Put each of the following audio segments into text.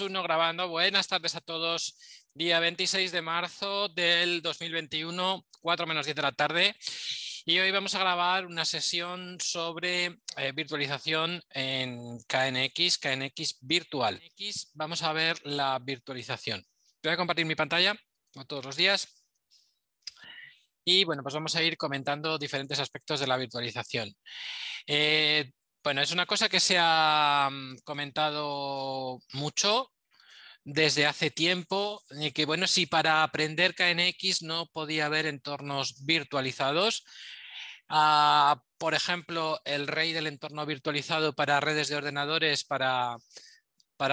uno grabando. Buenas tardes a todos. Día 26 de marzo del 2021, 4 menos 10 de la tarde. Y hoy vamos a grabar una sesión sobre eh, virtualización en KNX, KNX Virtual. vamos a ver la virtualización. Voy a compartir mi pantalla, como todos los días. Y bueno, pues vamos a ir comentando diferentes aspectos de la virtualización. Eh, bueno, es una cosa que se ha mm, comentado mucho desde hace tiempo, y que bueno, si para aprender KNX no podía haber entornos virtualizados, ah, por ejemplo, el rey del entorno virtualizado para redes de ordenadores, para,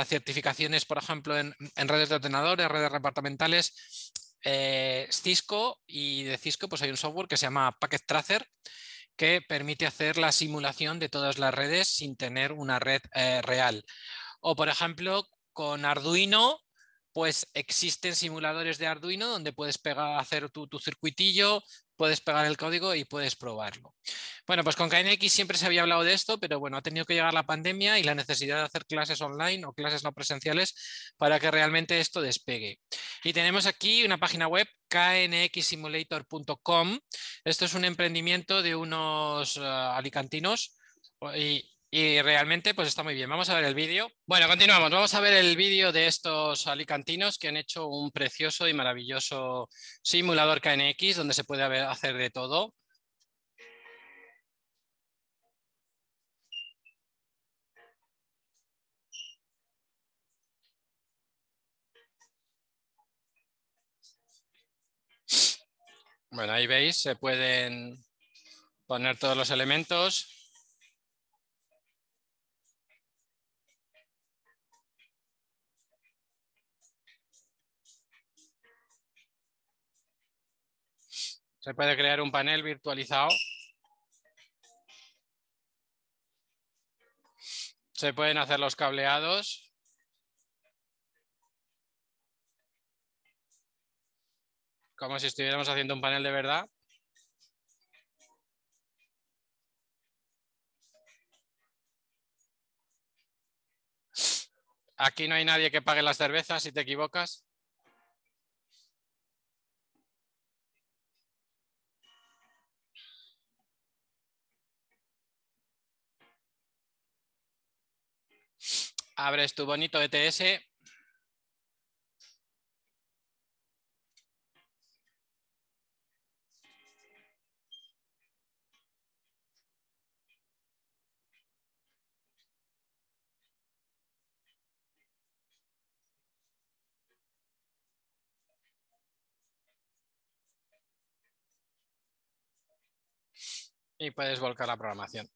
certificaciones, por ejemplo, en, redes de ordenadores, redes departamentales, eh, Cisco, y de Cisco pues hay un software que se llama Packet Tracer, que permite hacer la simulación de todas las redes sin tener una red eh, real. O, por ejemplo, con Arduino, pues existen simuladores de Arduino donde puedes pegar, hacer tu circuitillo, puedes pegar el código y puedes probarlo. Bueno, pues con KNX siempre se había hablado de esto, pero bueno, ha tenido que llegar la pandemia y la necesidad de hacer clases online o clases no presenciales para que realmente esto despegue. Y tenemos aquí una página web knxsimulator.com. Esto es un emprendimiento de unos eh, alicantinos y y realmente pues está muy bien. Vamos a ver el vídeo. Bueno, continuamos. Vamos a ver el vídeo de estos alicantinos que han hecho un precioso y maravilloso simulador KNX donde se puede hacer de todo. Bueno, ahí veis, se pueden poner todos los elementos. Se puede crear un panel virtualizado. Se pueden hacer los cableados. Como si estuviéramos haciendo un panel de verdad. Aquí no hay nadie que pague las cervezas si te equivocas. Abres tu bonito ETS. Y puedes volcar la programación.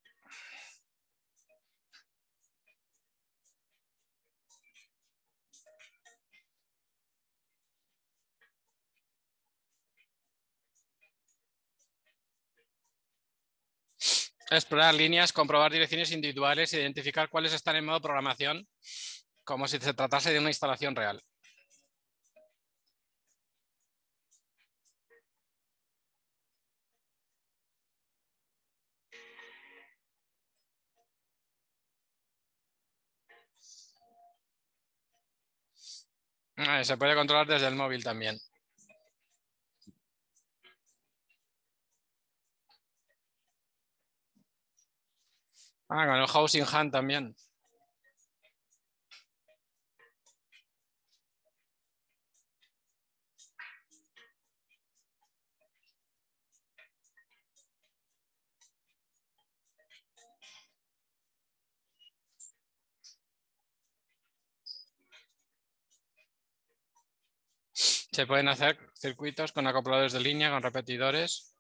explorar líneas, comprobar direcciones individuales, identificar cuáles están en modo programación, como si se tratase de una instalación real. Ah, se puede controlar desde el móvil también. Ah, el Housing hand también. Se pueden hacer circuitos con acopladores de línea, con repetidores.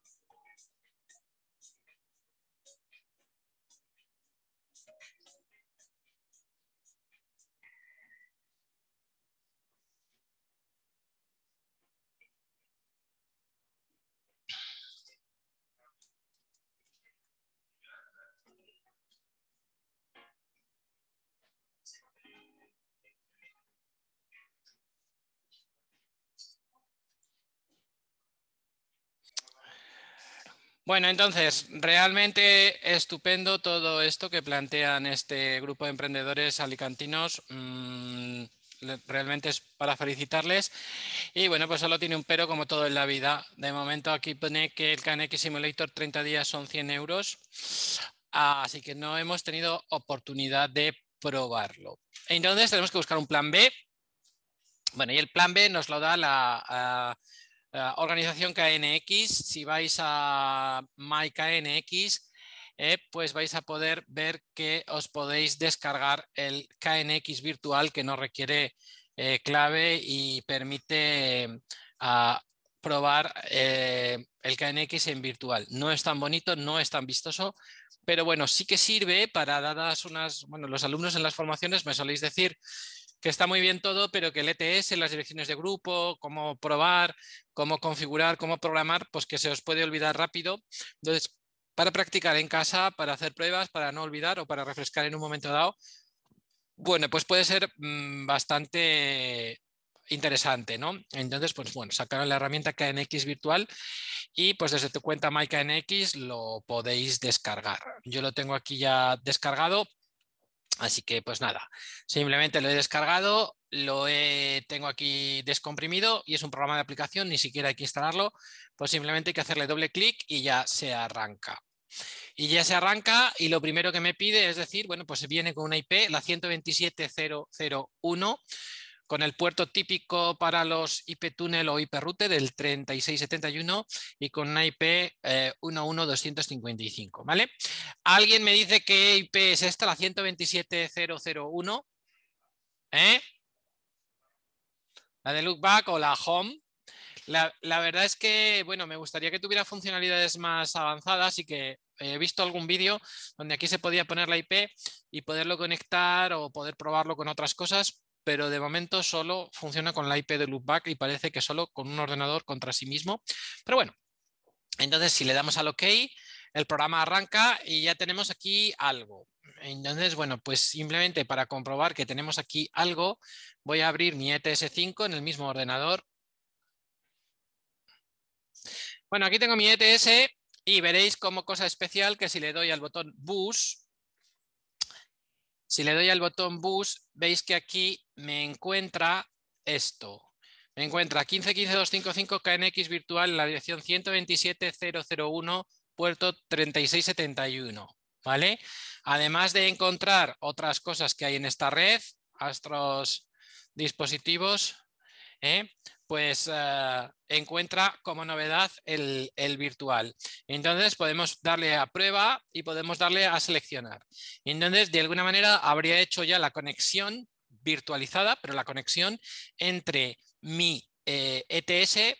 Bueno, entonces, realmente estupendo todo esto que plantean este grupo de emprendedores alicantinos. Mm, realmente es para felicitarles. Y bueno, pues solo tiene un pero como todo en la vida. De momento aquí pone que el Canex Simulator 30 días son 100 euros. Así que no hemos tenido oportunidad de probarlo. Entonces tenemos que buscar un plan B. Bueno, y el plan B nos lo da la... Eh, organización KNX, si vais a MyKNX, eh, pues vais a poder ver que os podéis descargar el KNX virtual que no requiere eh, clave y permite probar el KNX en virtual. No es tan bonito, no es tan vistoso, pero bueno, sí que sirve para dadas unas, bueno, los alumnos en las formaciones me soléis decir que está muy bien todo, pero que el ETS, las direcciones de grupo, cómo probar, cómo configurar, cómo programar, pues que se os puede olvidar rápido. Entonces, para practicar en casa, para hacer pruebas, para no olvidar o para refrescar en un momento dado, bueno, pues puede ser mm, bastante interesante, ¿no? Entonces, pues bueno, sacaron la herramienta KNX virtual y pues desde tu cuenta MyKNX lo podéis descargar. Yo lo tengo aquí ya descargado Así que pues nada, simplemente lo he descargado, lo tengo aquí descomprimido y es un programa de aplicación, ni siquiera hay que instalarlo, pues simplemente hay que hacerle doble clic y ya se arranca. Y ya se arranca y lo primero que me pide es decir, bueno, pues viene con una IP, la 127.001, con el puerto típico para los IP túnel o IP router, del 3671, y con una IP 11255, eh, ¿vale? Alguien me dice que IP es esta, la 127001, ¿eh? La de lookback o la home. La, la, verdad es que, bueno, me gustaría que tuviera funcionalidades más avanzadas y que he visto algún vídeo donde aquí se podía poner la IP y poderlo conectar o poder probarlo con otras cosas, pero de momento solo funciona con la IP de loopback y parece que solo con un ordenador contra sí mismo. Pero bueno, entonces si le damos al OK, el programa arranca y ya tenemos aquí algo. Entonces, bueno, pues simplemente para comprobar que tenemos aquí algo, voy a abrir mi ETS5 en el mismo ordenador. Bueno, aquí tengo mi ETS y veréis como cosa especial que si le doy al botón Bus, si le doy al botón Bus, veis que aquí me encuentra esto. Me encuentra 1515255 KNX virtual en la dirección 127.001, puerto 3671. ¿Vale? Además de encontrar otras cosas que hay en esta red, astros dispositivos, ¿eh? pues eh, encuentra como novedad el, virtual. Entonces podemos darle a prueba y podemos darle a seleccionar. Entonces, de alguna manera, habría hecho ya la conexión virtualizada, pero la conexión entre mi ETS eh, e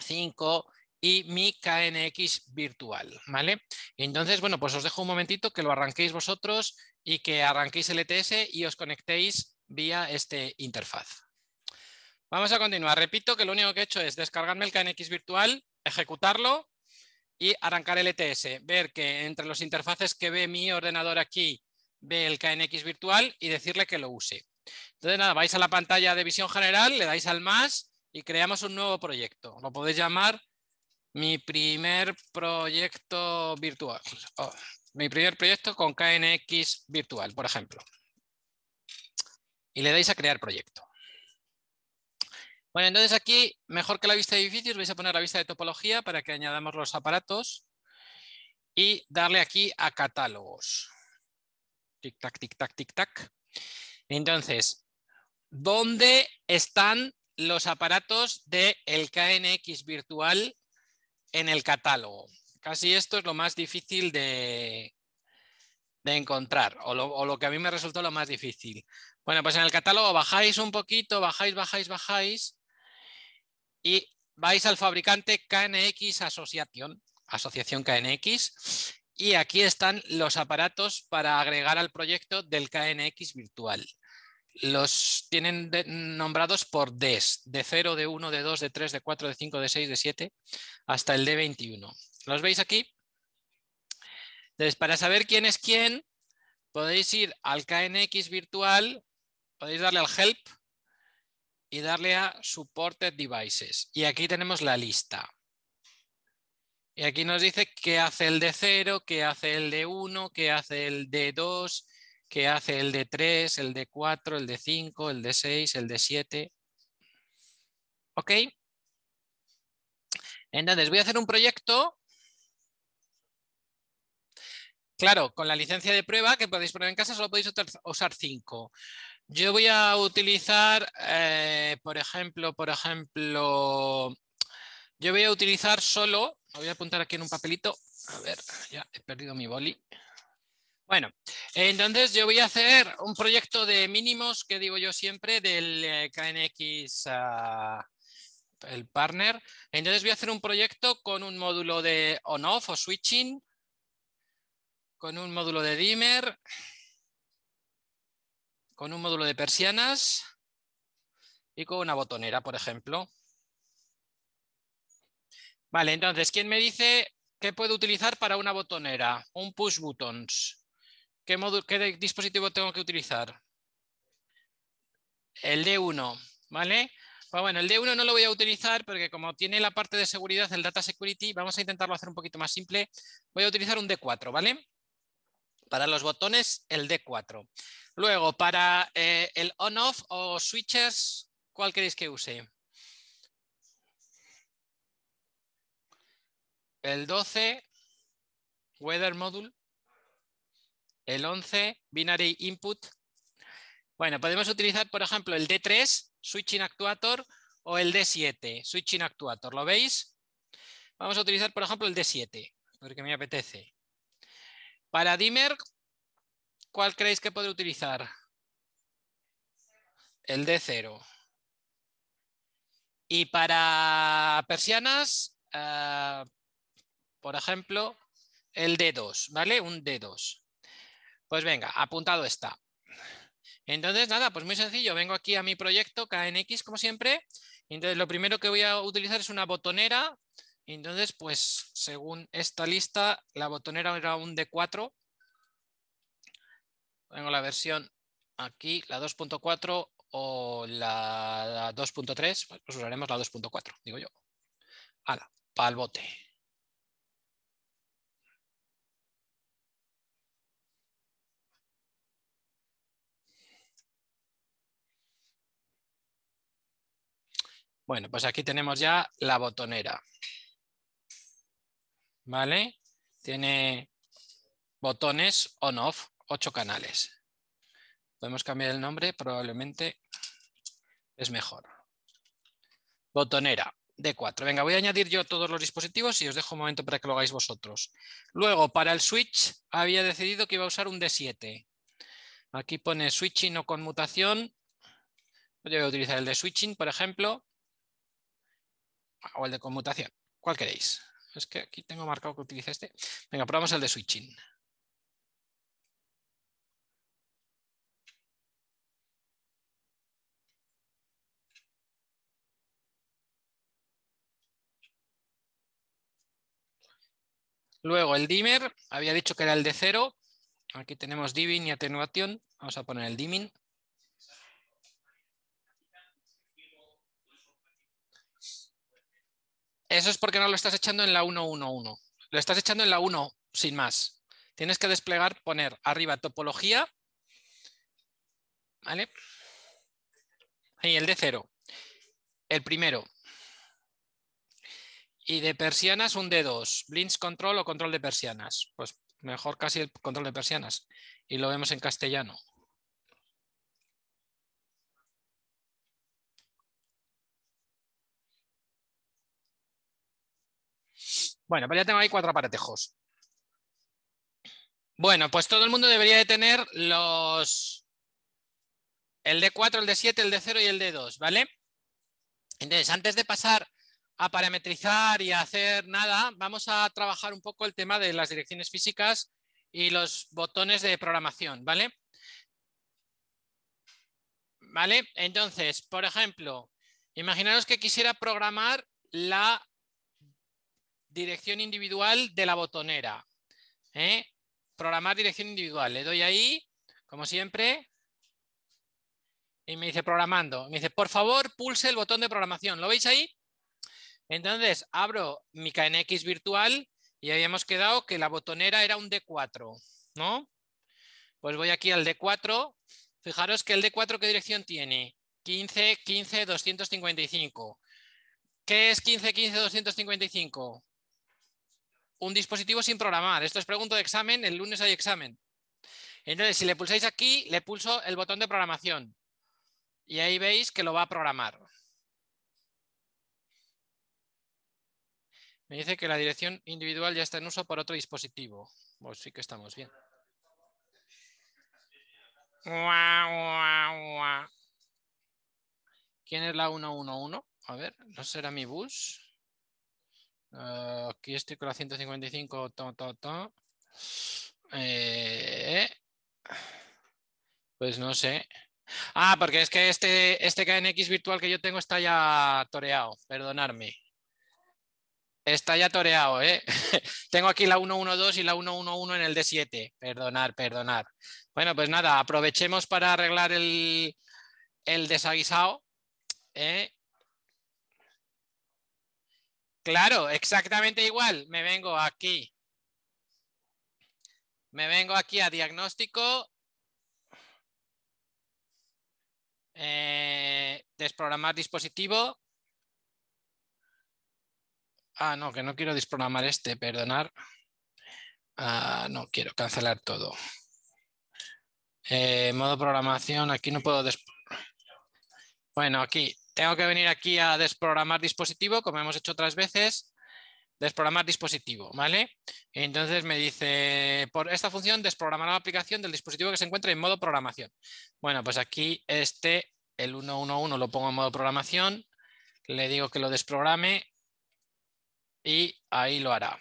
5 y mi KNX virtual, ¿vale? Entonces, bueno, pues os dejo un momentito que lo arranquéis vosotros y que arranquéis el ETS y os conectéis vía este interfaz. Vamos a continuar. Repito que lo único que he hecho es descargarme el KNX virtual, ejecutarlo y arrancar el ETS. Ver que entre los interfaces que ve mi ordenador aquí, ve el KNX virtual y decirle que lo use. Entonces, nada, vais a la pantalla de visión general, le dais al más y creamos un nuevo proyecto. Lo podéis llamar mi primer proyecto virtual. Oh, mi primer proyecto con KNX virtual, por ejemplo. Y le dais a crear proyecto. Bueno, entonces aquí, mejor que la vista de edificios, vais a poner la vista de topología para que añadamos los aparatos y darle aquí a catálogos. Tic, tac, tic, tac, tic, tac. Entonces, ¿dónde están los aparatos del el KNX virtual en el catálogo? Casi esto es lo más difícil de, encontrar, o lo, que a mí me resultó lo más difícil. Bueno, pues en el catálogo bajáis un poquito, bajáis, bajáis, bajáis, y vais al fabricante KNX Asociación, Asociación KNX, y aquí están los aparatos para agregar al proyecto del KNX virtual. Los tienen nombrados por DES, de 0, de 1, de 2, de 3, de 4, de 5, de 6, de 7, hasta el D21. ¿Los veis aquí? Entonces, para saber quién es quién, podéis ir al KNX virtual, podéis darle al help y darle a Supported Devices. Y aquí tenemos la lista. Y aquí nos dice qué hace el de 0, qué hace el de 1, qué hace el de 2, qué hace el de 3, el de 4, el de 5, el de 6, el de 7. ¿Ok? Entonces voy a hacer un proyecto. Claro, con la licencia de prueba que podéis poner en casa solo podéis usar 5. Yo voy a utilizar, eh, por ejemplo, por ejemplo, yo voy a utilizar solo, voy a apuntar aquí en un papelito, a ver, ya he perdido mi boli. Bueno, entonces yo voy a hacer un proyecto de mínimos que digo yo siempre del eh, KNX ah, el partner. Entonces voy a hacer un proyecto con un módulo de on-off o switching, con un módulo de dimmer con un módulo de persianas y con una botonera, por ejemplo. Vale, entonces, ¿quién me dice qué puedo utilizar para una botonera? Un push buttons. ¿Qué, qué dispositivo tengo que utilizar? El D1, ¿vale? Pues bueno, el D1 no lo voy a utilizar porque como tiene la parte de seguridad, el data security, vamos a intentarlo hacer un poquito más simple. Voy a utilizar un D4, ¿vale? Para los botones, el D4. Luego, para eh, el on-off o switches, ¿cuál queréis que use? El 12, Weather Module. El 11, Binary Input. Bueno, podemos utilizar, por ejemplo, el D3, Switching Actuator, o el D7, Switching Actuator. ¿Lo veis? Vamos a utilizar, por ejemplo, el D7, porque me apetece. Para dimmer, ¿cuál creéis que podré utilizar? El D0. Y para persianas, eh, por ejemplo, el D2, ¿vale? Un D2. Pues venga, apuntado está. Entonces, nada, pues muy sencillo. Vengo aquí a mi proyecto KNX, como siempre. Entonces, lo primero que voy a utilizar es una botonera entonces, pues según esta lista, la botonera era un D4. Tengo la versión aquí, la 2.4 o la 2.3, pues, pues usaremos la 2.4, digo yo. Ala, pa'l bote. Bueno, pues aquí tenemos ya la botonera. ¿vale? Tiene botones on-off, ocho canales. Podemos cambiar el nombre, probablemente es mejor. Botonera d 4. Venga, voy a añadir yo todos los dispositivos y os dejo un momento para que lo hagáis vosotros. Luego, para el switch, había decidido que iba a usar un D7. Aquí pone switching o conmutación. Yo voy a utilizar el de switching, por ejemplo, o el de conmutación, cuál queréis. Es que aquí tengo marcado que utilice este. Venga, probamos el de switching. Luego el dimmer, había dicho que era el de cero. Aquí tenemos dimming y atenuación. Vamos a poner el dimming. Eso es porque no lo estás echando en la 1.1.1. Lo estás echando en la 1, sin más. Tienes que desplegar, poner arriba topología. ¿Vale? Ahí, el de 0. El primero. Y de persianas un de 2 Blinds control o control de persianas. Pues mejor casi el control de persianas. Y lo vemos en castellano. Bueno, pues ya tengo ahí cuatro aparatejos. Bueno, pues todo el mundo debería de tener los... El D4, el D7, el D0 y el D2, ¿vale? Entonces, antes de pasar a parametrizar y a hacer nada, vamos a trabajar un poco el tema de las direcciones físicas y los botones de programación, ¿vale? ¿Vale? Entonces, por ejemplo, imaginaros que quisiera programar la dirección individual de la botonera. ¿eh? Programar dirección individual. Le doy ahí, como siempre, y me dice programando. Me dice, por favor, pulse el botón de programación. ¿Lo veis ahí? Entonces, abro mi KNX virtual y habíamos quedado que la botonera era un D4, ¿no? Pues voy aquí al D4. Fijaros que el D4, ¿qué dirección tiene? 15, 15, 255. ¿Qué es 15, 15, 255? un dispositivo sin programar. Esto es pregunta de examen, el lunes hay examen. Entonces, si le pulsáis aquí, le pulso el botón de programación. Y ahí veis que lo va a programar. Me dice que la dirección individual ya está en uso por otro dispositivo. Pues sí que estamos bien. ¿Quién es la 111? A ver, ¿no será mi bus? Ah, aquí estoy con la 155. Eh, pues no sé. Ah, porque es que este, este KNX virtual que yo tengo está ya toreado, perdonadme. Está ya toreado, ¿eh? tengo aquí la 112 y la 111 en el D7. Perdonar, perdonar. Bueno, pues nada, aprovechemos para arreglar el, el desaguisado ¿eh? Claro, exactamente igual. Me vengo aquí. Me vengo aquí a diagnóstico. Eh, desprogramar dispositivo. Ah, no, que no quiero desprogramar este, perdonar. Ah, no, quiero cancelar todo. Eh, modo programación, aquí no puedo... Bueno, aquí tengo que venir aquí a desprogramar dispositivo, como hemos hecho otras veces, desprogramar dispositivo, ¿vale? Entonces me dice, por esta función desprogramar la aplicación del dispositivo que se encuentra en modo programación. Bueno, pues aquí este, el 111 lo pongo en modo programación, le digo que lo desprograme y ahí lo hará.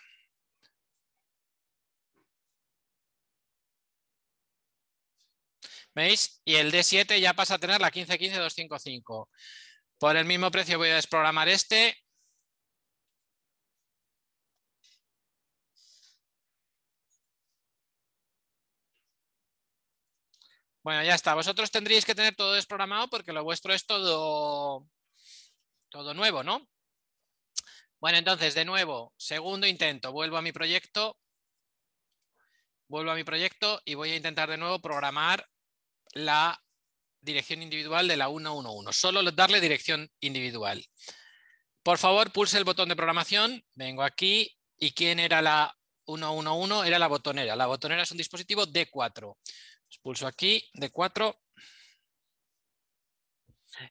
¿Veis? Y el D7 ya pasa a tener la 1515255. Por el mismo precio voy a desprogramar este. Bueno, ya está. Vosotros tendríais que tener todo desprogramado porque lo vuestro es todo, todo nuevo, ¿no? Bueno, entonces, de nuevo, segundo intento. Vuelvo a mi proyecto. Vuelvo a mi proyecto y voy a intentar de nuevo programar la dirección individual de la 111. Solo darle dirección individual. Por favor, pulse el botón de programación. Vengo aquí. ¿Y quién era la 111? Era la botonera. La botonera es un dispositivo D4. Pulso aquí, D4.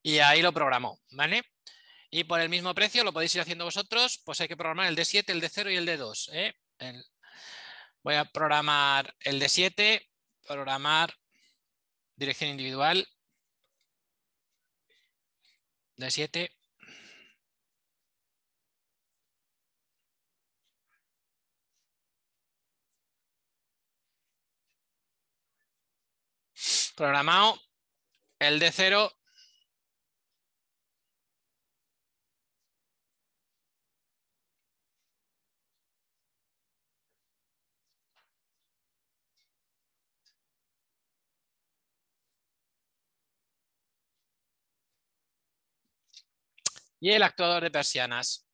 Y ahí lo programó. ¿vale? Y por el mismo precio, lo podéis ir haciendo vosotros, pues hay que programar el D7, el D0 y el D2. ¿eh? Voy a programar el D7, programar dirección individual de 7. Programado el D0 y el actuador de persianas.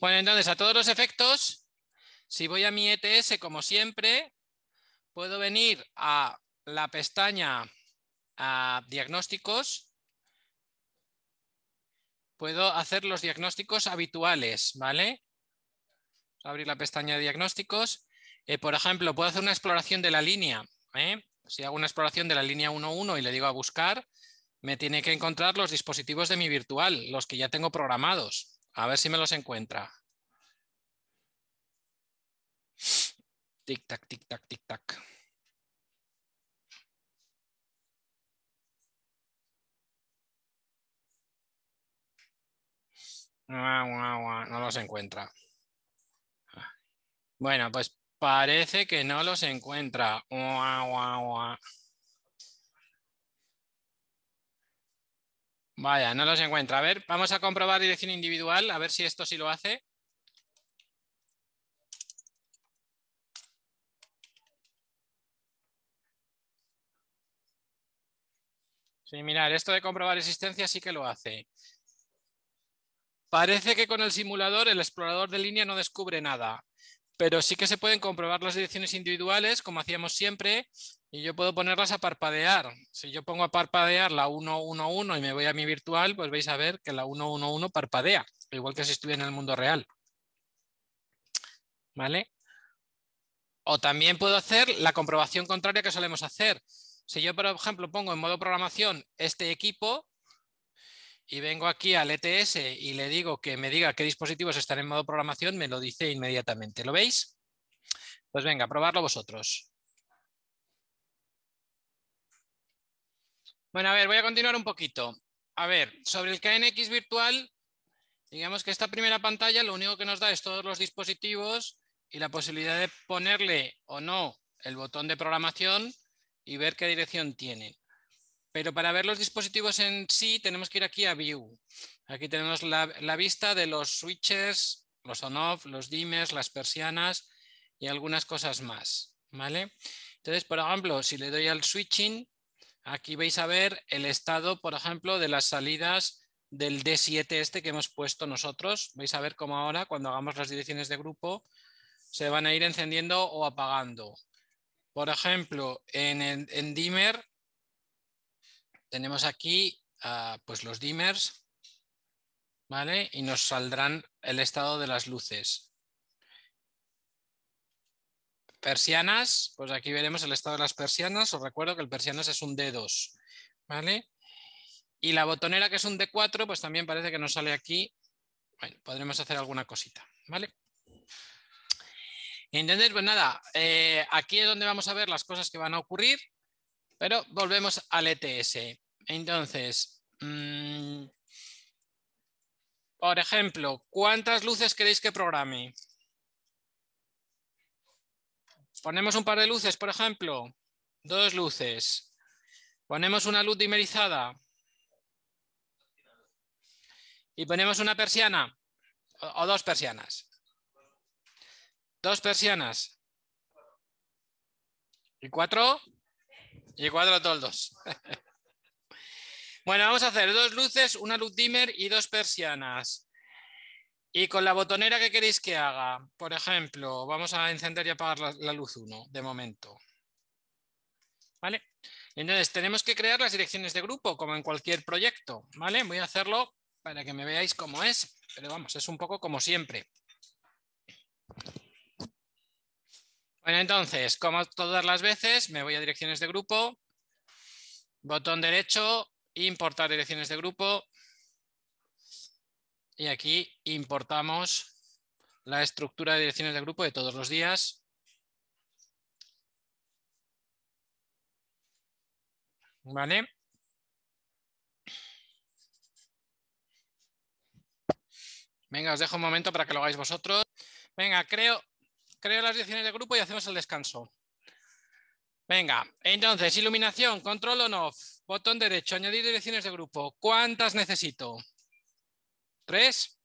Bueno, entonces a todos los efectos, si voy a mi ETS, como siempre, puedo venir a la pestaña a diagnósticos. Puedo hacer los diagnósticos habituales, ¿vale? Abrir la pestaña de diagnósticos. Eh, por ejemplo, puedo hacer una exploración de la línea. ¿eh? Si hago una exploración de la línea 1.1 y le digo a buscar, me tiene que encontrar los dispositivos de mi virtual, los que ya tengo programados. A ver si me los encuentra. Tic tac, tic tac, tic tac. No los encuentra. Bueno, pues parece que no los encuentra. Vaya, no los encuentra. A ver, vamos a comprobar dirección individual, a ver si esto sí lo hace. mirar, esto de comprobar existencia sí que lo hace. Parece que con el simulador el explorador de línea no descubre nada, pero sí que se pueden comprobar las direcciones individuales, como hacíamos siempre, y yo puedo ponerlas a parpadear. Si yo pongo a parpadear la 111 y me voy a mi virtual, pues vais a ver que la 111 parpadea, igual que si estuviera en el mundo real. ¿Vale? O también puedo hacer la comprobación contraria que solemos hacer. Si yo, por ejemplo, pongo en modo programación este equipo y vengo aquí al ETS y le digo que me diga qué dispositivos están en modo programación, me lo dice inmediatamente. ¿Lo veis? Pues venga, probarlo vosotros. Bueno, a ver, voy a continuar un poquito. A ver, sobre el KNX virtual, digamos que esta primera pantalla lo único que nos da es todos los dispositivos y la posibilidad de ponerle o no el botón de programación y ver qué dirección tienen. Pero para ver los dispositivos en sí tenemos que ir aquí a View. Aquí tenemos la, vista de los switches, los on-off, los dimers, las persianas y algunas cosas más. ¿vale? Entonces, por ejemplo, si le doy al switching, aquí vais a ver el estado, por ejemplo, de las salidas del D7 este que hemos puesto nosotros. Vais a ver cómo ahora, cuando hagamos las direcciones de grupo, se van a ir encendiendo o apagando. Por ejemplo, en, el, dimmer tenemos aquí pues los dimmers, ¿vale? Y nos saldrán el estado de las luces. Persianas, pues aquí veremos el estado de las persianas. Os recuerdo que el persianas es un D2, ¿vale? Y la botonera que es un D4, pues también parece que nos sale aquí. Bueno, podremos hacer alguna cosita, ¿vale? ¿Entendéis? Pues nada, eh, aquí es donde vamos a ver las cosas que van a ocurrir, pero volvemos al ETS. Entonces, mm, por ejemplo, ¿cuántas luces queréis que programe? Ponemos un par de luces, por ejemplo, dos luces. Ponemos una luz dimerizada. Y ponemos una persiana o dos persianas. Dos persianas. Y cuatro. Y cuatro toldos. bueno, vamos a hacer dos luces, una luz dimmer y dos persianas. Y con la botonera que queréis que haga, por ejemplo, vamos a encender y apagar la, luz 1 de momento. ¿Vale? Entonces, tenemos que crear las direcciones de grupo, como en cualquier proyecto. ¿Vale? Voy a hacerlo para que me veáis cómo es, pero vamos, es un poco como siempre. Bueno, entonces, como todas las veces, me voy a direcciones de grupo, botón derecho, importar direcciones de grupo. Y aquí importamos la estructura de direcciones de grupo de todos los días. ¿Vale? Venga, os dejo un momento para que lo hagáis vosotros. Venga, creo creo las direcciones de grupo y hacemos el descanso. Venga, entonces, iluminación, control on off, botón derecho, añadir direcciones de grupo. ¿Cuántas necesito? ¿Tres?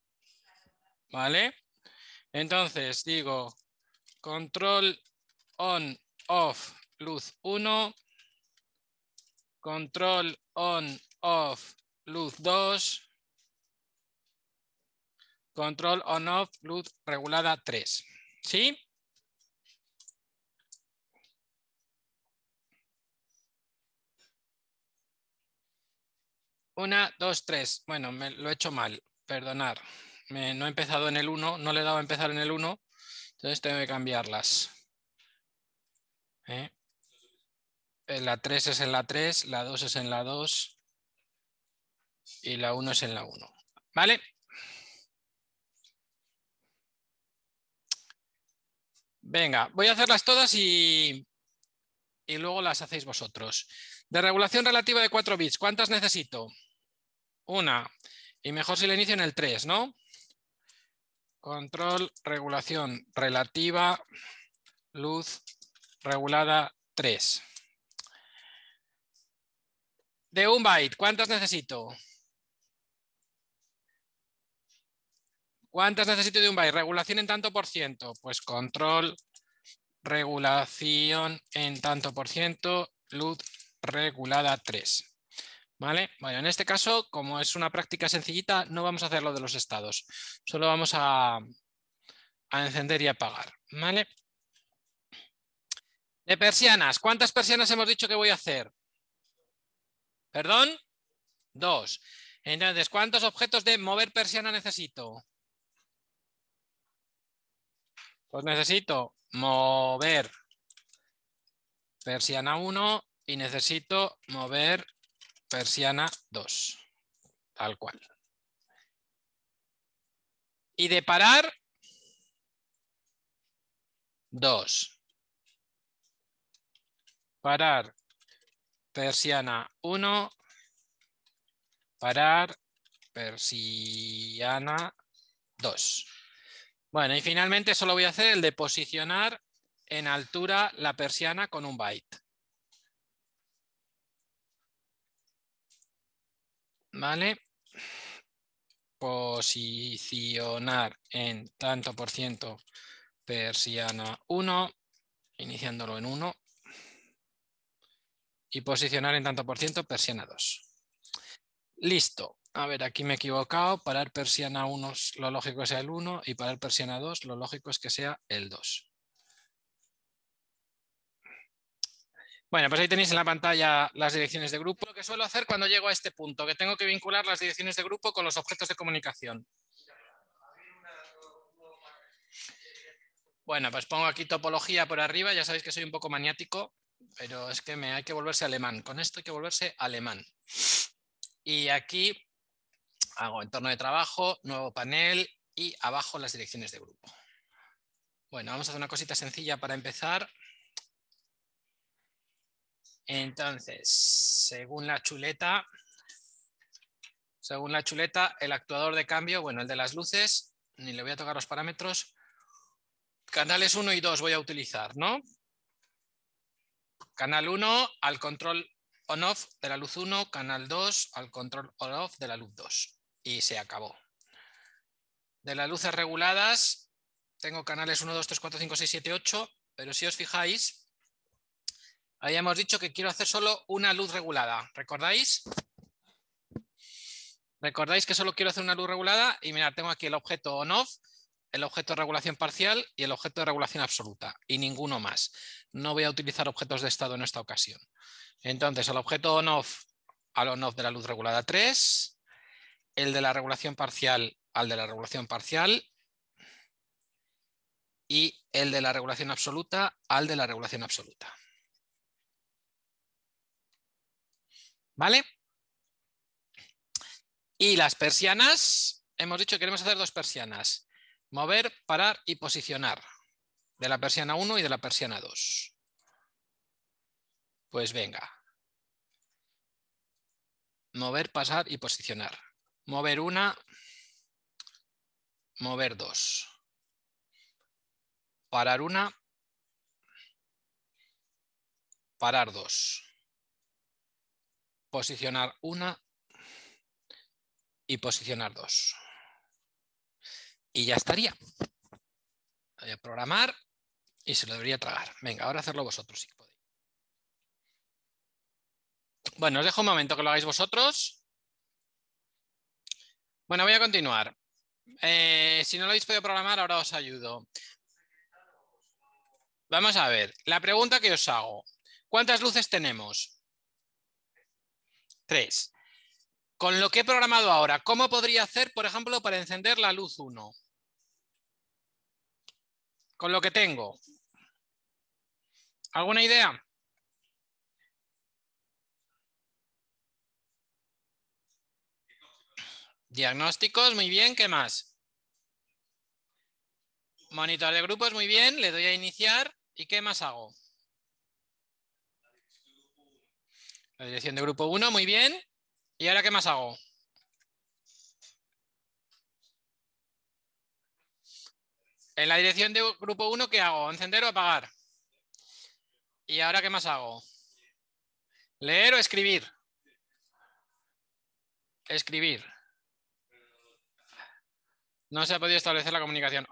¿Vale? Entonces, digo, control on off, luz 1, control on off, luz 2, control on off, luz regulada 3. ¿Sí? Una, dos, tres. Bueno, me lo he hecho mal. Perdonar. Me, no he empezado en el 1, no le he dado a empezar en el 1, entonces tengo que cambiarlas. ¿Eh? eh la 3 es en la 3, la 2 es en la 2 y la 1 es en la 1. ¿Vale? Venga, voy a hacerlas todas y, y luego las hacéis vosotros. De regulación relativa de 4 bits, ¿cuántas necesito? Una. Y mejor si la inicio en el 3, ¿no? Control, regulación relativa, luz regulada 3. De un byte, ¿cuántas necesito? ¿Cuántas necesito de un byte? Regulación en tanto por ciento. Pues control, regulación en tanto por ciento, luz regulada 3. Bueno, en este caso, como es una práctica sencillita, no vamos a hacer lo de los estados. Solo vamos a, encender y apagar. De persianas. ¿Cuántas persianas hemos dicho que voy a hacer? ¿Perdón? Dos. Entonces, ¿cuántos objetos de mover persiana necesito? Pues necesito mover persiana 1 y necesito mover persiana 2, tal cual. Y de parar, 2. Parar, persiana 1, parar, persiana 2. Bueno, y finalmente solo voy a hacer el de posicionar en altura la persiana con un byte. ¿vale? Posicionar en tanto por ciento persiana 1, iniciándolo en 1. Y posicionar en tanto por ciento persiana 2. Listo. A ver, aquí me he equivocado. Parar persiana 1 lo lógico es el 1 y parar persiana 2 lo lógico es que sea el 2. Bueno, pues ahí tenéis en la pantalla las direcciones de grupo. Lo que suelo hacer cuando llego a este punto, que tengo que vincular las direcciones de grupo con los objetos de comunicación. Bueno, pues pongo aquí topología por arriba. Ya sabéis que soy un poco maniático, pero es que me hay que volverse alemán. Con esto hay que volverse alemán. Y aquí hago entorno de trabajo, nuevo panel y abajo las direcciones de grupo. Bueno, vamos a hacer una cosita sencilla para empezar. Entonces, según la chuleta, según la chuleta, el actuador de cambio, bueno, el de las luces, ni le voy a tocar los parámetros. Canales 1 y 2 voy a utilizar, ¿no? Canal 1 al control on-off de la luz 1, canal 2 al control on-off de la luz 2. Y se acabó. De las luces reguladas, tengo canales 1, 2, 3, 4, 5, 6, 7, 8, pero si os fijáis, Habíamos dicho que quiero hacer solo una luz regulada. ¿Recordáis? Recordáis que solo quiero hacer una luz regulada y mirad, tengo aquí el objeto on-off, el objeto de regulación parcial y el objeto de regulación absoluta y ninguno más. No voy a utilizar objetos de estado en esta ocasión. Entonces, el objeto on-off al on-off de la luz regulada 3, el de la regulación parcial al de la regulación parcial y el de la regulación absoluta al de la regulación absoluta. ¿Vale? Y las persianas, hemos dicho que queremos hacer dos persianas. Mover, parar y posicionar. De la persiana 1 y de la persiana 2. Pues venga. Mover, pasar y posicionar. Mover una, mover dos. Parar una, parar dos posicionar una y posicionar dos. Y ya estaría. Voy a programar y se lo debería tragar. Venga, ahora hacerlo vosotros si podéis. Bueno, os dejo un momento que lo hagáis vosotros. Bueno, voy a continuar. Eh, si no lo habéis podido programar, ahora os ayudo. Vamos a ver, la pregunta que os hago. ¿Cuántas luces tenemos? 3. Con lo que he programado ahora, ¿cómo podría hacer, por ejemplo, para encender la luz 1? Con lo que tengo. ¿Alguna idea? Diagnósticos, muy bien. ¿Qué más? Monitor de grupos, muy bien. Le doy a iniciar. ¿Y qué más hago? La dirección de grupo 1, muy bien. ¿Y ahora qué más hago? En la dirección de grupo 1, ¿qué hago? ¿Encender o apagar? ¿Y ahora qué más hago? ¿Leer o escribir? Escribir. No se ha podido establecer la comunicación.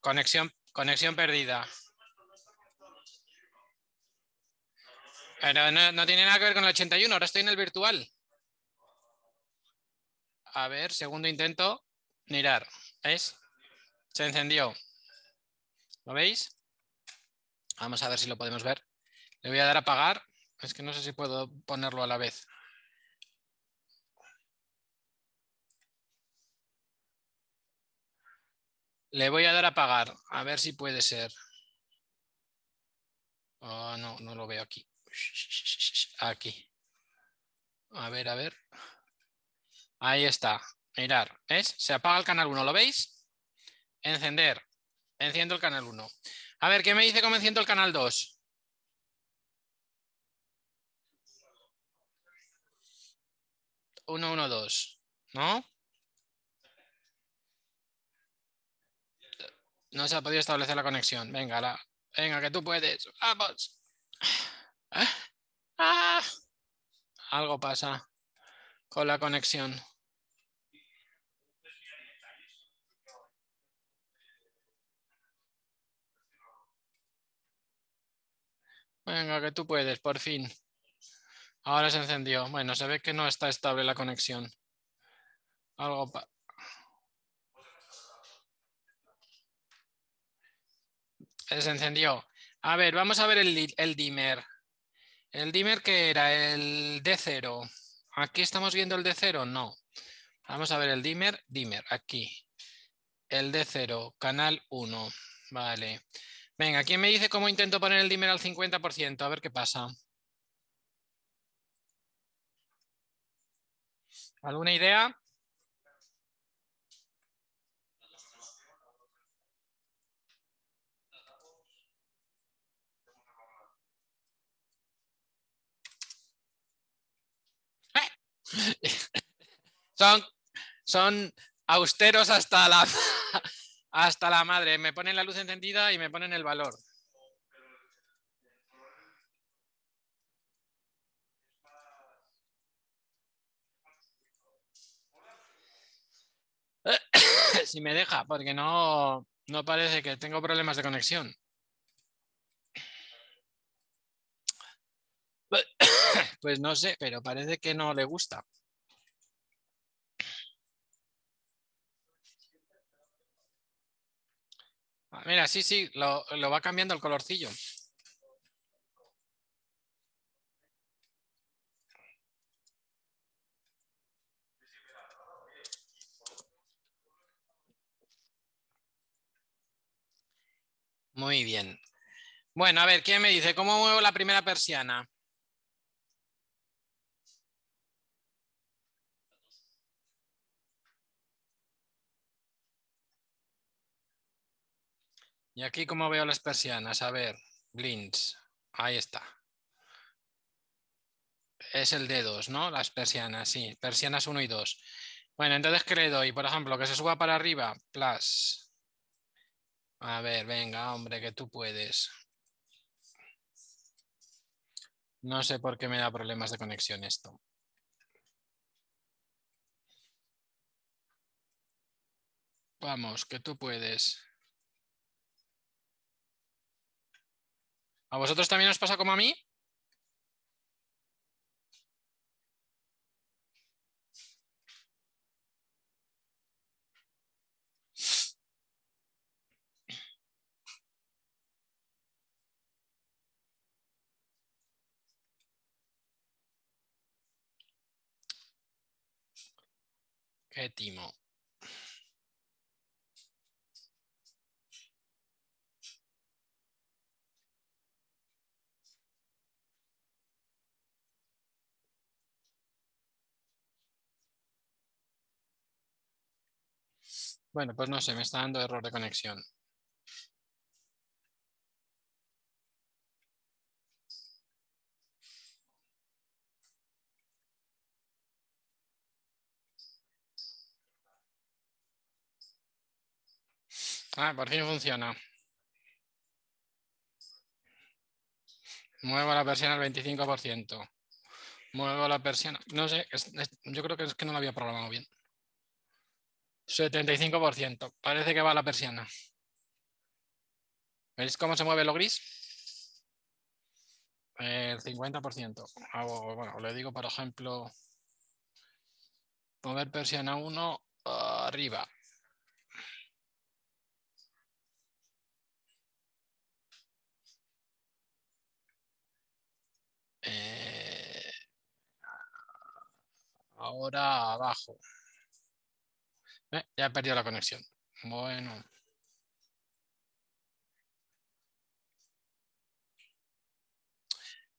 conexión, conexión perdida. Pero no, tiene nada que ver con el 81, ahora estoy en el virtual. A ver, segundo intento, mirar, ¿veis? Se encendió. ¿Lo veis? Vamos a ver si lo podemos ver. Le voy a dar a apagar, es que no sé si puedo ponerlo a la vez. Le voy a dar a apagar, a ver si puede ser. Oh, no, no lo veo aquí aquí. A ver, a ver. Ahí está. Mirar, ¿ves? Se apaga el canal 1, ¿lo veis? Encender. Enciendo el canal 1. A ver, ¿qué me dice cómo enciendo el canal 2? 1, 1, 2 ¿no? No se ha podido establecer la conexión. Venga, la... venga, que tú puedes. Vamos. Ah, ah, algo pasa con la conexión. Venga, que tú puedes, por fin. Ahora se encendió. Bueno, se ve que no está estable la conexión. Algo pasa. se encendió. A ver, vamos a ver el, el dimmer. El dimmer que era el D0. Aquí estamos viendo el D0, no. Vamos a ver el dimer. dimmer, aquí. El D0, canal 1. Vale. Venga, ¿quién me dice cómo intento poner el dimmer al 50%? A ver qué pasa. ¿Alguna idea? son, son austeros hasta la, hasta la madre. Me ponen la luz encendida y me ponen el valor. si me deja, porque no, no parece que tengo problemas de conexión. Pues, no sé, pero parece que no le gusta. Ah, mira, sí, sí, lo, lo va cambiando el colorcillo. Muy bien. Bueno, a ver, ¿quién me dice? ¿Cómo muevo la primera persiana? Y aquí como veo las persianas, a ver, blinds, ahí está. Es el dedos ¿no? Las persianas, sí, persianas 1 y 2. Bueno, entonces, ¿qué le doy? Por ejemplo, que se suba para arriba, plus. A ver, venga, hombre, que tú puedes. No sé por qué me da problemas de conexión esto. Vamos, que tú puedes. ¿A vosotros también os pasa como a mí? ¿Qué timo? Bueno, pues no sé, me está dando error de conexión. Ah, por fin funciona. Muevo la persiana al 25%. Muevo la persiana. No sé, yo creo que es que no lo había programado bien. 75%. Parece que va la persiana. ¿Veis cómo se mueve lo gris? El 50%. Ah, bueno, le digo, por ejemplo, mover persiana 1 ah, arriba. Eh, ahora abajo. Eh, ya he perdido la conexión. Bueno.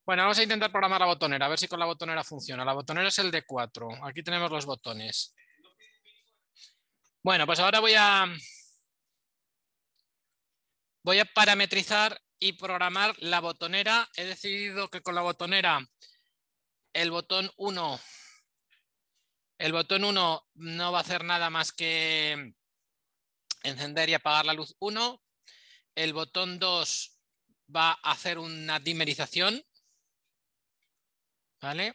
Bueno, vamos a intentar programar la botonera, a ver si con la botonera funciona. La botonera es el d 4. Aquí tenemos los botones. Bueno, pues ahora voy a, voy a parametrizar y programar la botonera. He decidido que con la botonera el botón 1 el botón 1 no va a hacer nada más que encender y apagar la luz 1. El botón 2 va a hacer una dimerización. ¿Vale?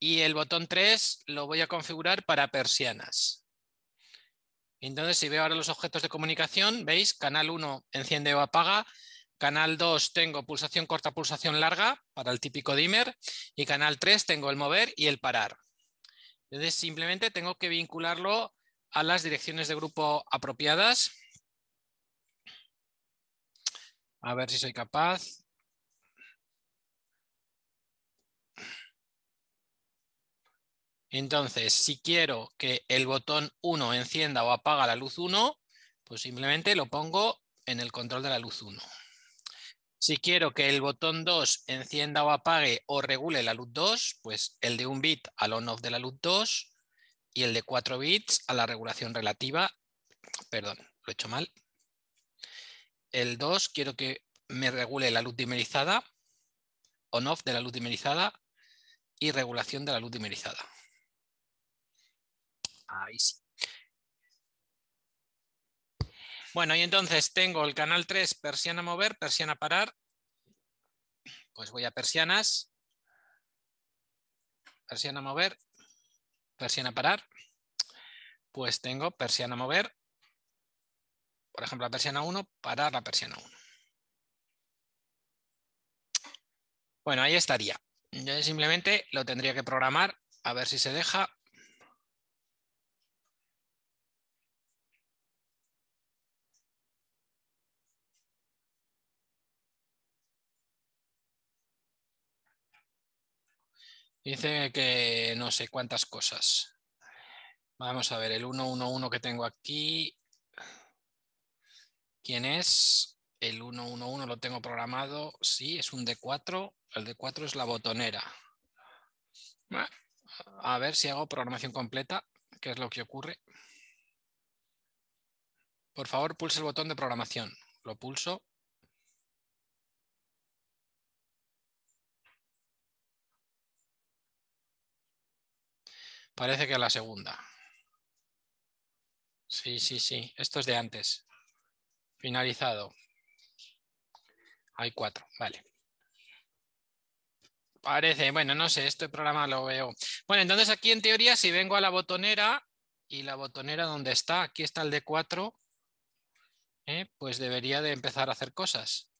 Y el botón 3 lo voy a configurar para persianas. Entonces, si veo ahora los objetos de comunicación, veis, canal 1 enciende o apaga, Canal 2 tengo pulsación corta, pulsación larga para el típico dimmer y canal 3 tengo el mover y el parar. Entonces simplemente tengo que vincularlo a las direcciones de grupo apropiadas. A ver si soy capaz. Entonces, si quiero que el botón 1 encienda o apaga la luz 1, pues simplemente lo pongo en el control de la luz 1. Si quiero que el botón 2 encienda o apague o regule la luz 2, pues el de 1 bit al on-off de la luz 2 y el de 4 bits a la regulación relativa. Perdón, lo he hecho mal. El 2 quiero que me regule la luz dimerizada, on-off de la luz dimerizada y regulación de la luz dimerizada. Ahí sí. Bueno, y entonces tengo el canal 3, persiana mover, persiana parar. Pues voy a persianas, persiana mover, persiana parar. Pues tengo persiana mover, por ejemplo, la persiana 1, parar la persiana 1. Bueno, ahí estaría. Yo simplemente lo tendría que programar a ver si se deja Dice que no sé cuántas cosas. Vamos a ver, el 111 que tengo aquí. ¿Quién es? El 111 lo tengo programado. Sí, es un D4. El D4 es la botonera. A ver si hago programación completa, qué es lo que ocurre. Por favor, pulse el botón de programación. Lo pulso. Parece que la segunda. Sí, sí, sí. Esto es de antes. Finalizado. Hay cuatro, vale. Parece, bueno, no sé, este programa lo veo. Bueno, entonces aquí en teoría si vengo a la botonera y la botonera donde está, aquí está el de 4, ¿eh? pues debería de empezar a hacer cosas.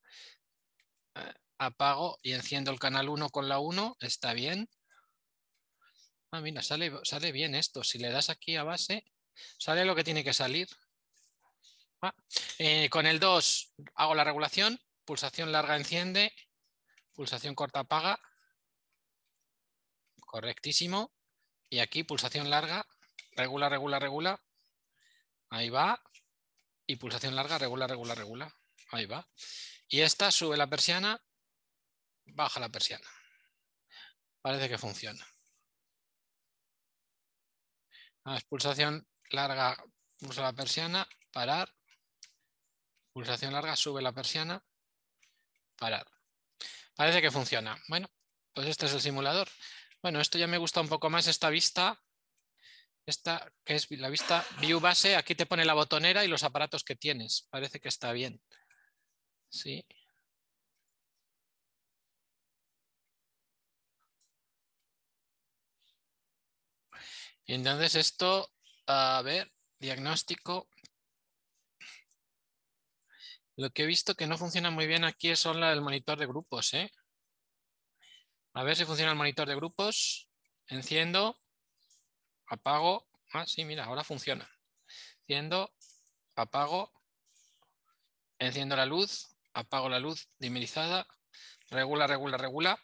Eh, apago y enciendo el canal 1 con la 1, está bien. Ah, mira, sale, sale bien esto. Si le das aquí a base, sale lo que tiene que salir. Ah, eh, con el 2 hago la regulación, pulsación larga enciende, pulsación corta apaga. Correctísimo. Y aquí pulsación larga, regula, regula, regula. Ahí va. Y pulsación larga, regula, regula, regula. Ahí va. Y esta sube la persiana, baja la persiana. Parece que funciona. Ah, pulsación larga, pulsa la persiana, parar. Pulsación larga, sube la persiana, parar. Parece que funciona. Bueno, pues este es el simulador. Bueno, esto ya me gusta un poco más esta vista. Esta que es la vista view base, aquí te pone la botonera y los aparatos que tienes. Parece que está bien. Sí. entonces esto, a ver, diagnóstico. Lo que he visto que no funciona muy bien aquí es la del monitor de grupos. ¿eh? A ver si funciona el monitor de grupos. Enciendo, apago. Ah, sí, mira, ahora funciona. Enciendo, apago, enciendo la luz, apago la luz dimerizada, regula, regula, regula.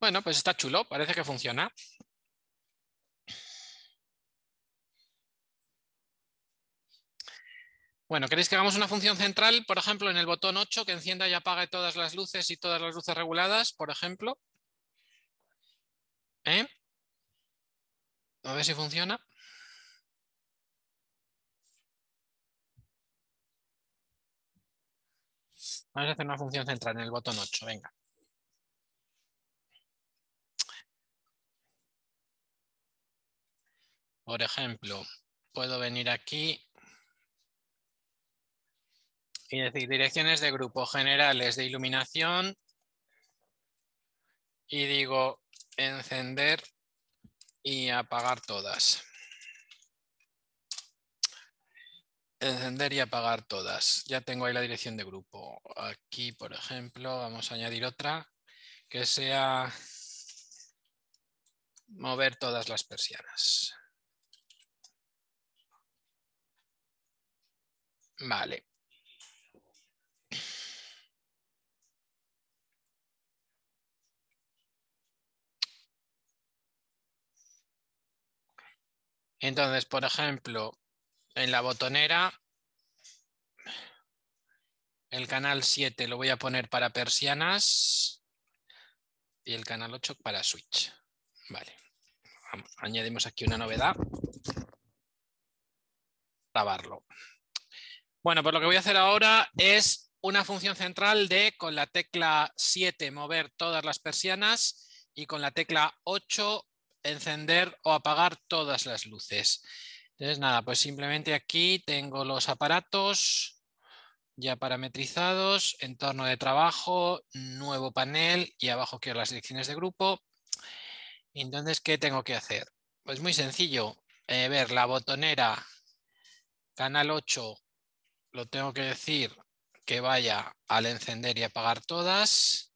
Bueno, pues está chulo, parece que funciona. Bueno, ¿queréis que hagamos una función central, por ejemplo, en el botón 8 que encienda y apague todas las luces y todas las luces reguladas, por ejemplo? ¿Eh? A ver si funciona. Vamos a hacer una función central en el botón 8, venga. Por ejemplo, puedo venir aquí y decir direcciones de grupo generales de iluminación y digo encender y apagar todas. Encender y apagar todas. Ya tengo ahí la dirección de grupo. Aquí, por ejemplo, vamos a añadir otra que sea mover todas las persianas. Vale. Entonces, por ejemplo, en la botonera, el canal 7 lo voy a poner para persianas y el canal 8 para switch. Vale. Añadimos aquí una novedad. Lavarlo. Bueno, pues lo que voy a hacer ahora es una función central de con la tecla 7 mover todas las persianas y con la tecla 8 encender o apagar todas las luces. Entonces nada, pues simplemente aquí tengo los aparatos ya parametrizados, entorno de trabajo, nuevo panel y abajo quiero las direcciones de grupo. Entonces, ¿qué tengo que hacer? Pues muy sencillo, eh, ver la botonera, canal 8, lo tengo que decir que vaya al encender y apagar todas.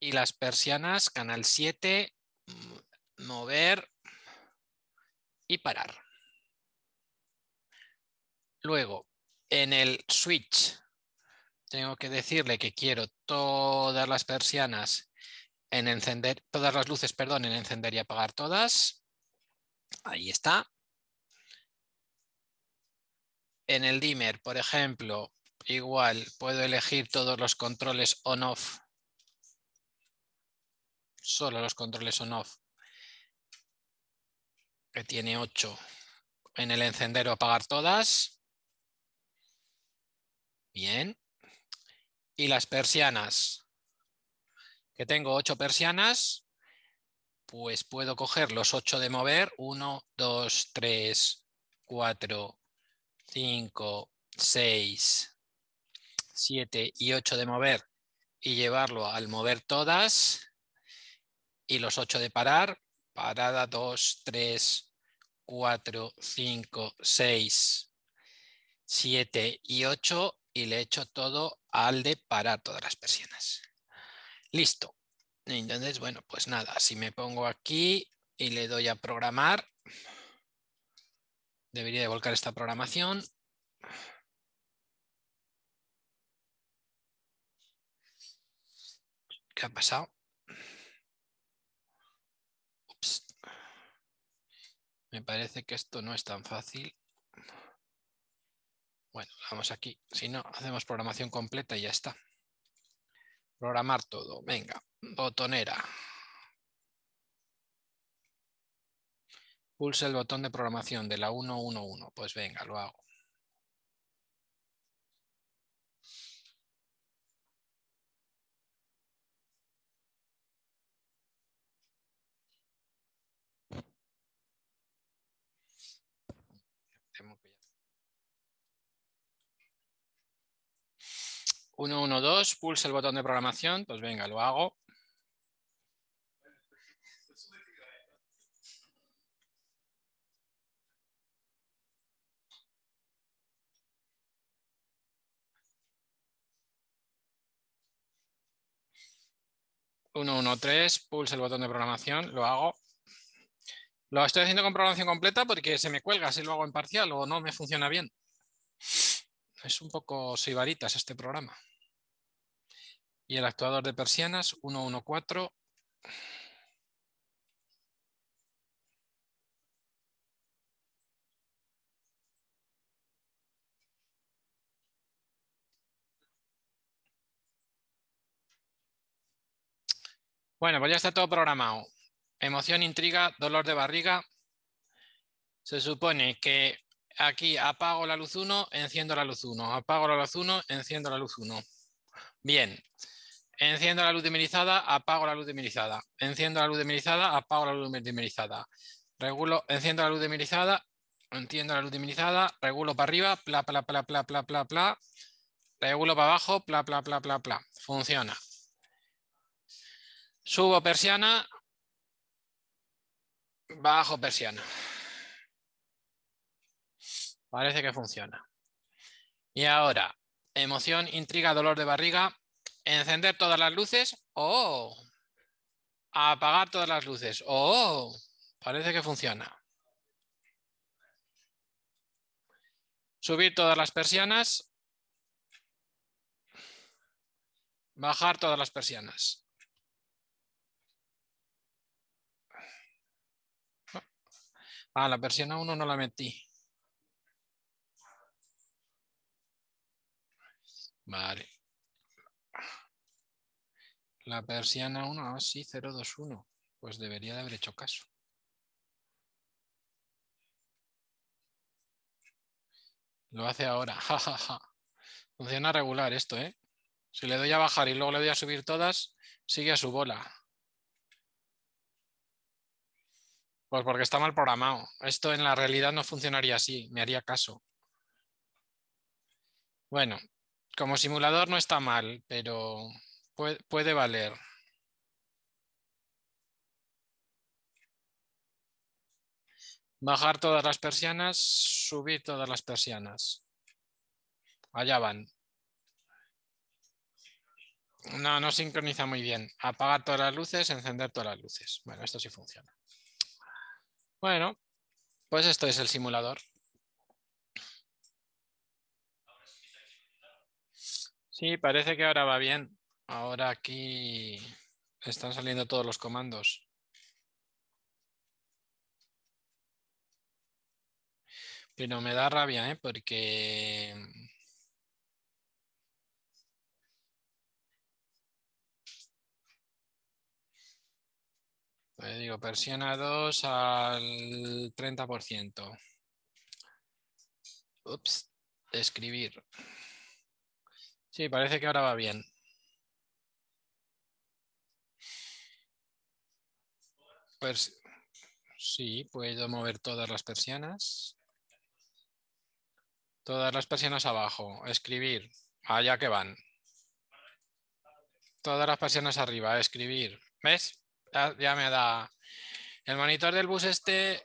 Y las persianas, canal 7, mover y parar. Luego, en el switch, tengo que decirle que quiero todas las persianas en encender, todas las luces, perdón, en encender y apagar todas. Ahí está. En el dimmer, por ejemplo, igual puedo elegir todos los controles on-off. Solo los controles on-off, que tiene 8. En el encender o apagar todas. Bien. Y las persianas, que tengo 8 persianas, pues puedo coger los 8 de mover, 1, 2, 3, 4, 5, 6, 7 y 8 de mover y llevarlo al mover todas y los 8 de parar, parada 2, 3, 4, 5, 6, 7 y 8 y le echo todo al de parar todas las persianas. Listo. Entonces, bueno, pues nada, si me pongo aquí y le doy a programar, debería de volcar esta programación. ¿Qué ha pasado? Ups. Me parece que esto no es tan fácil. Bueno, vamos aquí. Si no, hacemos programación completa y ya está. Programar todo. Venga, botonera. Pulsa el botón de programación de la 111. Pues venga, lo hago. Uno, uno, dos, pulsa el botón de programación, pues venga, lo hago. 113, pulse el botón de programación, lo hago. Lo estoy haciendo con programación completa porque se me cuelga si lo hago en parcial o no me funciona bien. Es un poco varitas este programa. Y el actuador de persianas, 114. Bueno, pues ya está todo programado. Emoción, intriga, dolor de barriga. Se supone que aquí apago la luz 1, enciendo la luz 1. Apago la luz 1, enciendo la luz 1. Bien. Enciendo la luz dimerizada, apago la luz dimerizada. Enciendo la luz dimerizada, apago la luz dimerizada. Regulo, enciendo la luz dimerizada, enciendo la luz dimerizada, regulo para arriba, pla, pla, pla, pla, pla, pla, pla. Regulo para abajo, pla, pla, pla, pla, pla. Funciona. Subo persiana, bajo persiana. Parece que funciona. Y ahora, emoción, intriga, dolor de barriga, encender todas las luces, o oh. apagar todas las luces, oh, parece que funciona. Subir todas las persianas, bajar todas las persianas. Ah, la persiana 1 no la metí. Vale. La persiana 1, ah, sí, 1. Pues debería de haber hecho caso. Lo hace ahora. Funciona regular esto, ¿eh? Si le doy a bajar y luego le doy a subir todas, sigue a su bola. Pues porque está mal programado. Esto en la realidad no funcionaría así, me haría caso. Bueno, como simulador no está mal, pero puede, valer. Bajar todas las persianas, subir todas las persianas. Allá van. No, no sincroniza muy bien. Apagar todas las luces, encender todas las luces. Bueno, esto sí funciona. Bueno, pues esto es el simulador. Sí, parece que ahora va bien. Ahora aquí están saliendo todos los comandos. Pero me da rabia, ¿eh? Porque digo persiana 2 al 30%. Ups, escribir. Sí, parece que ahora va bien. sí, puedo mover todas las persianas. Todas las persianas abajo. Escribir. Allá que van. Todas las persianas arriba. Escribir. ¿Ves? ya, me da. El monitor del bus este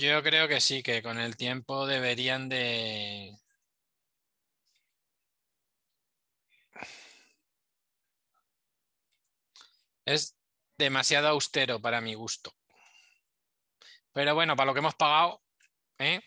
Yo creo que sí, que con el tiempo deberían de... Es demasiado austero para mi gusto. Pero bueno, para lo que hemos pagado, ¿eh?